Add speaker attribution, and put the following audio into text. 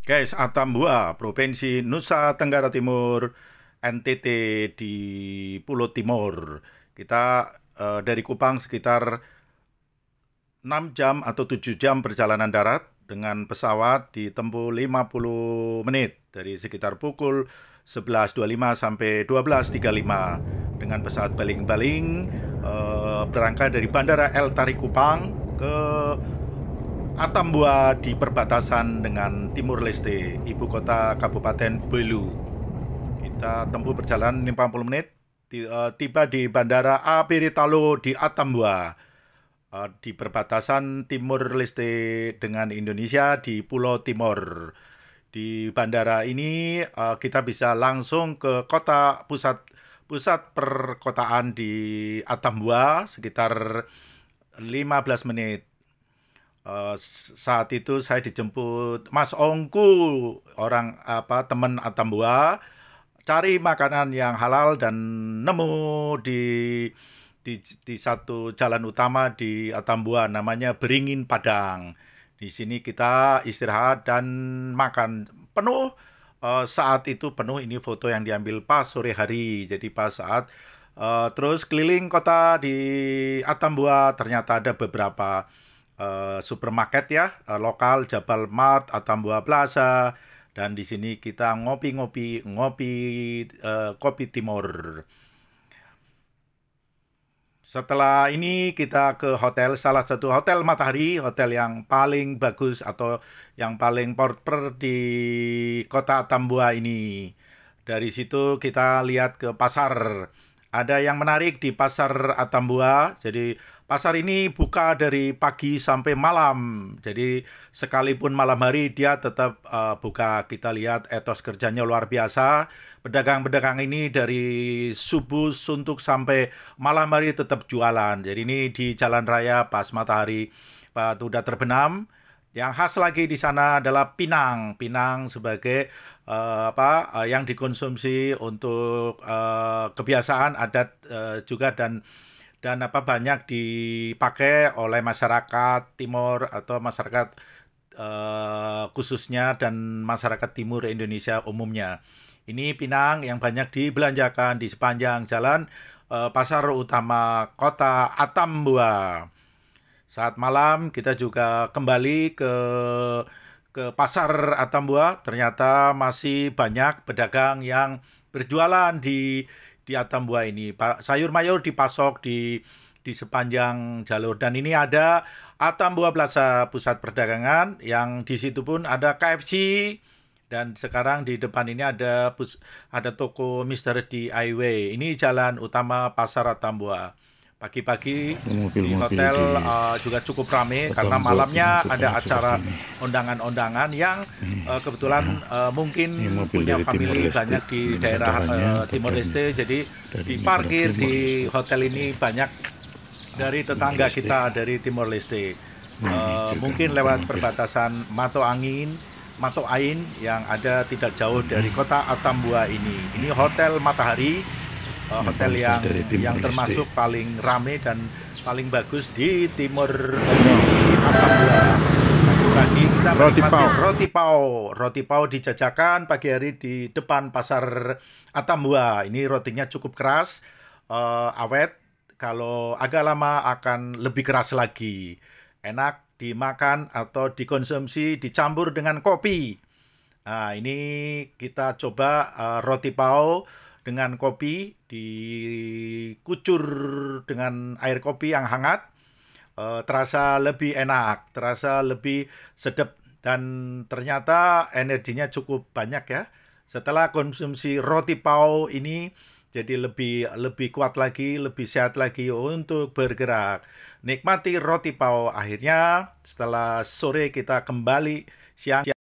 Speaker 1: Guys, Atambua, Provinsi Nusa Tenggara Timur, NTT di Pulau Timur. Kita uh, dari Kupang sekitar 6 jam atau 7 jam perjalanan darat dengan pesawat ditempuh 50 menit dari sekitar pukul 11.25 sampai 12.35 dengan pesawat baling-baling uh, berangkat dari Bandara El Tari Kupang ke Atambua di perbatasan dengan Timur Leste, ibu kota Kabupaten Belu. Kita tempuh perjalanan 40 menit, eh, tiba di Bandara Abiritalo di Atambua, eh, di perbatasan Timur Leste dengan Indonesia di Pulau Timur. Di bandara ini eh, kita bisa langsung ke kota pusat pusat perkotaan di Atambua sekitar 15 menit Eh, saat itu saya dijemput Mas Ongku orang apa teman Atambua cari makanan yang halal dan nemu di di, di satu jalan utama di Atambua namanya Beringin Padang. Di sini kita istirahat dan makan penuh uh, saat itu penuh ini foto yang diambil pas sore hari. Jadi pas saat uh, terus keliling kota di Atambua ternyata ada beberapa Eh, supermarket ya, uh, lokal Jabal Mart, atau Atambua Plaza, dan di sini kita ngopi-ngopi, ngopi uh, kopi timur. Setelah ini kita ke hotel, salah satu hotel Matahari, hotel yang paling bagus atau yang paling proper di kota Tambua ini. Dari situ kita lihat ke pasar. Ada yang menarik di pasar Atambua. Jadi pasar ini buka dari pagi sampai malam. Jadi sekalipun malam hari dia tetap uh, buka. Kita lihat etos kerjanya luar biasa. Pedagang-pedagang ini dari subuh suntuk sampai malam hari tetap jualan. Jadi ini di jalan raya pas matahari Pak udah terbenam yang khas lagi di sana adalah pinang. Pinang sebagai uh, apa uh, yang dikonsumsi untuk uh, kebiasaan adat uh, juga dan dan apa banyak dipakai oleh masyarakat timur atau masyarakat uh, khususnya dan masyarakat timur Indonesia umumnya. Ini pinang yang banyak dibelanjakan di sepanjang jalan uh, pasar utama kota Atambua. Saat malam kita juga kembali ke ke pasar Atambua, ternyata masih banyak pedagang yang berjualan di di Atambua ini. Sayur mayur dipasok di di sepanjang jalur dan ini ada Atambua Plaza Pusat Perdagangan yang di situ pun ada KFC dan sekarang di depan ini ada pus, ada toko Mister di Highway. Ini jalan utama Pasar Atambua. Pagi-pagi di hotel uh, juga cukup ramai karena malamnya mobil, ada acara undangan-undangan yang uh, kebetulan uh, mungkin punya family banyak di daerah uh, Timor Leste jadi di parkir di hotel ini banyak dari tetangga kita dari Timor Leste. Uh, mungkin lewat perbatasan Mato Angin, Mato Ain yang ada tidak jauh dari kota Atambua ini. Ini Hotel Matahari uh, hotel yang yang termasuk paling rame dan paling bagus di timur di Atambua pagi-pagi kita roti menikmati pau. roti pau roti pau dijajakan pagi hari di depan pasar Atambua ini rotinya cukup keras uh, awet kalau agak lama akan lebih keras lagi enak dimakan atau dikonsumsi dicampur dengan kopi nah ini kita coba uh, roti pau dengan kopi, dikucur dengan air kopi yang hangat, eh, terasa lebih enak, terasa lebih sedap dan ternyata energinya cukup banyak ya. Setelah konsumsi roti pau ini jadi lebih lebih kuat lagi, lebih sehat lagi untuk bergerak. Nikmati roti pau. Akhirnya setelah sore kita kembali siang, siang